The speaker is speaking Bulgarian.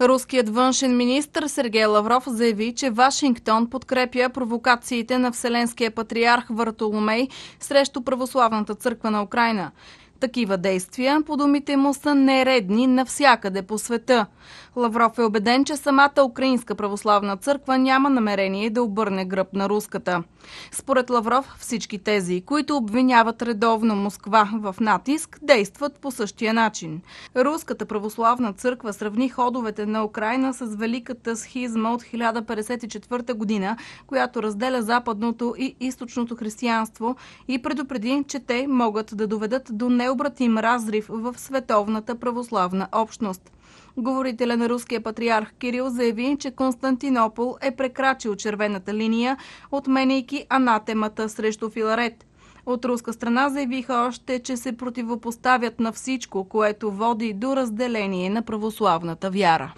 Руският външен министр Сергей Лавров заяви, че Вашингтон подкрепя провокациите на Вселенския патриарх Вартоломей срещу Православната църква на Украина. Такива действия, по думите му, са нередни навсякъде по света. Лавров е убеден, че самата Украинска православна църква няма намерение да обърне гръб на руската. Според Лавров, всички тези, които обвиняват редовно Москва в натиск, действат по същия начин. Руската православна църква сравни ходовете на Украина с великата схизма от 1054 година, която разделя западното и източното християнство и предупреди, че те могат да доведат до необратим разрив в световната православна общност. Говорителя на руския патриарх Кирил заяви, че Константинопол е прекрачил червената линия, отменяйки анатемата срещу Филарет. От руска страна заявиха още, че се противопоставят на всичко, което води до разделение на православната вяра.